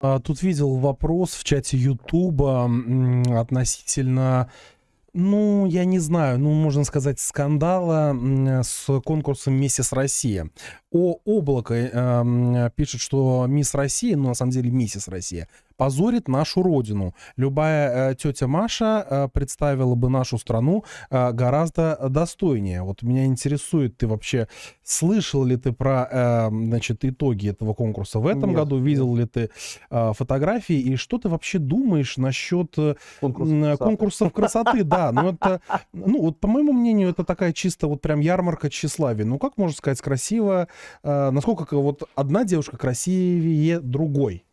А, тут видел вопрос в чате Ютуба относительно, ну, я не знаю, ну, можно сказать, скандала с конкурсом «Миссис Россия». О, Облако э, пишет, что «Мисс Россия», ну, на самом деле «Миссис Россия», позорит нашу родину. Любая э, тетя Маша э, представила бы нашу страну э, гораздо достойнее. Вот меня интересует, ты вообще слышал ли ты про э, значит, итоги этого конкурса в этом нет, году, видел нет. ли ты э, фотографии и что ты вообще думаешь насчет э, Конкурс красоты. конкурсов красоты? Да, ну это, ну вот по моему мнению, это такая чисто вот прям ярмарка тщеславия. Ну как можно сказать красиво, э, насколько вот одна девушка красивее другой?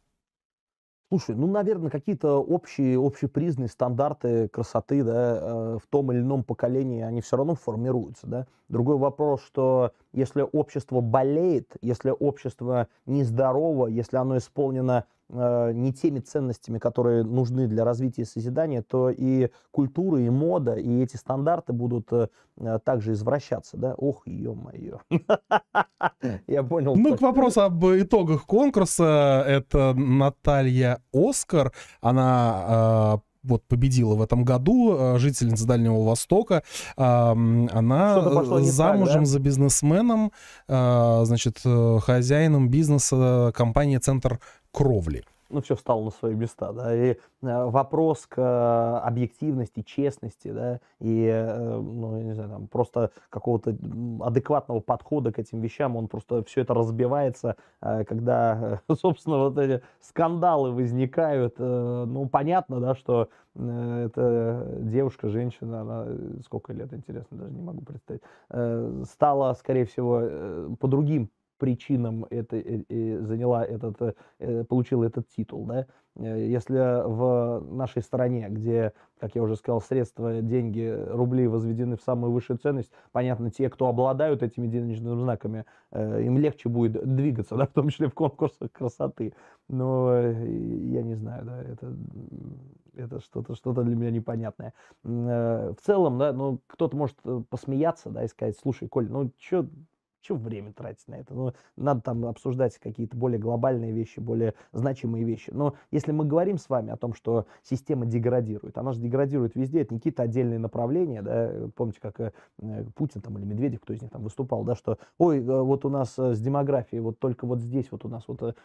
Слушай, ну, наверное, какие-то общие, общепризнанные стандарты красоты да, э, в том или ином поколении, они все равно формируются. Да? Другой вопрос, что если общество болеет, если общество нездорово, если оно исполнено э, не теми ценностями, которые нужны для развития и созидания, то и культура, и мода, и эти стандарты будут э, э также извращаться, да? Ох, ё-моё. Я понял. Ну, к вопросу об итогах конкурса. Это Наталья Оскар. Она э, вот победила в этом году, а, жительница Дальнего Востока. Она замужем так, да? за бизнесменом, а, значит, э, хозяином бизнеса э, компании «Центр кровли» ну, все встало на свои места, да, и э, вопрос к э, объективности, честности, да, и, э, ну, я не знаю, там, просто какого-то адекватного подхода к этим вещам, он просто, все это разбивается, когда, собственно, вот эти скандалы возникают, ну, понятно, да, что эта девушка, женщина, она сколько лет, интересно, даже не могу представить, стала, скорее всего, по другим причинам это, э, э, заняла этот, э, получила этот титул. Да? Если в нашей стране, где, как я уже сказал, средства, деньги, рубли возведены в самую высшую ценность, понятно, те, кто обладают этими денежными знаками, им легче будет двигаться, да, в том числе в конкурсах красоты. Но я не знаю, да, это, это что-то что для меня непонятное. В целом, да, ну, кто-то может посмеяться, да, и сказать, слушай, Коль, ну, что чего время тратить на это? Ну, надо там обсуждать какие-то более глобальные вещи, более значимые вещи. Но если мы говорим с вами о том, что система деградирует, она же деградирует везде, это не какие-то отдельные направления, да, помните, как э, э, Путин там или Медведев, кто из них там выступал, да, что, ой, э, вот у нас с демографией, вот только вот здесь вот у нас вот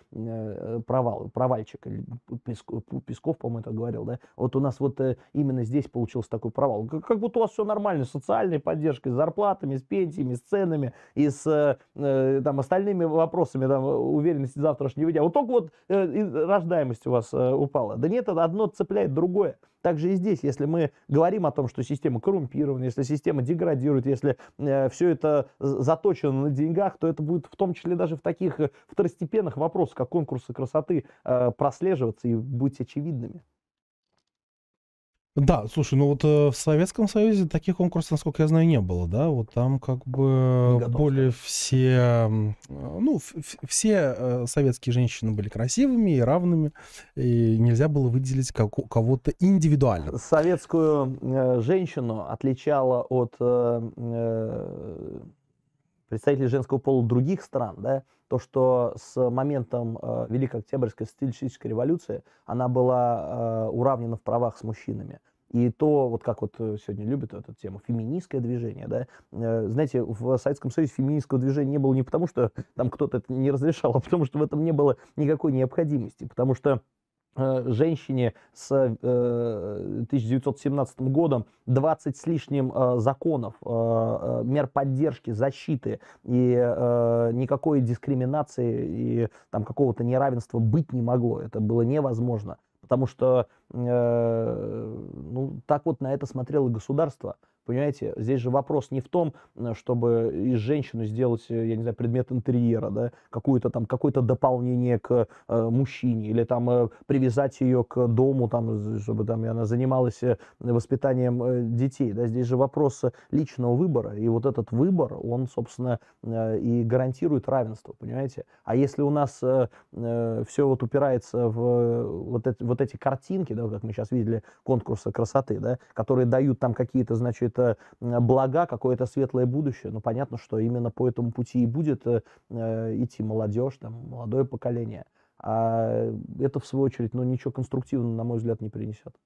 провал, провальчик, или Песков, Песков по-моему, это говорил, да, вот у нас вот именно здесь получился такой провал. Как, будто у вас все нормально, с социальной поддержкой, с зарплатами, с пенсиями, с ценами и с Э, э, там, остальными вопросами там, уверенности завтрашнего дня. Вот только вот э, рождаемость у вас э, упала. Да нет, одно цепляет другое. Также и здесь, если мы говорим о том, что система коррумпирована, если система деградирует, если э, все это заточено на деньгах, то это будет в том числе даже в таких э, второстепенных вопросах, как конкурсы красоты, э, прослеживаться и быть очевидными. Да, слушай, ну вот э, в Советском Союзе таких конкурсов, насколько я знаю, не было, да? Вот там как бы более да. все, э, ну, все э, советские женщины были красивыми и равными, и нельзя было выделить кого-то индивидуально. Советскую э, женщину отличала от э, э представители женского пола других стран, да, то, что с моментом э, Великой Октябрьской социалистической революции она была э, уравнена в правах с мужчинами. И то, вот как вот э, сегодня любят эту тему, феминистское движение, да, э, знаете, в Советском Союзе феминистского движения не было не потому, что там кто-то это не разрешал, а потому что в этом не было никакой необходимости, потому что Э, женщине с 1917 э, годом 20 с лишним э, законов, мер поддержки, защиты и никакой дискриминации и там какого-то неравенства быть не могло. Это было невозможно, потому что ну, так вот на это смотрело государство. Понимаете, здесь же вопрос не в том, э, чтобы из женщины сделать, э, я не знаю, предмет интерьера, да, какую-то там, какое-то дополнение к э, мужчине, или там э, привязать ее к дому, там, чтобы там она занималась э, воспитанием детей, да, здесь же вопрос личного выбора, и вот этот выбор, он, собственно, э, и гарантирует равенство, понимаете, а если у нас э, э, все вот упирается в вот, это, вот эти картинки, да, как мы сейчас видели, конкурсы красоты, да, которые дают там какие-то, значит, какие-то э, блага, какое-то светлое будущее. Ну, понятно, что именно по этому пути и будет э, э, идти молодежь, там, молодое поколение. А это, в свою очередь, ну, ничего конструктивного, на мой взгляд, не принесет.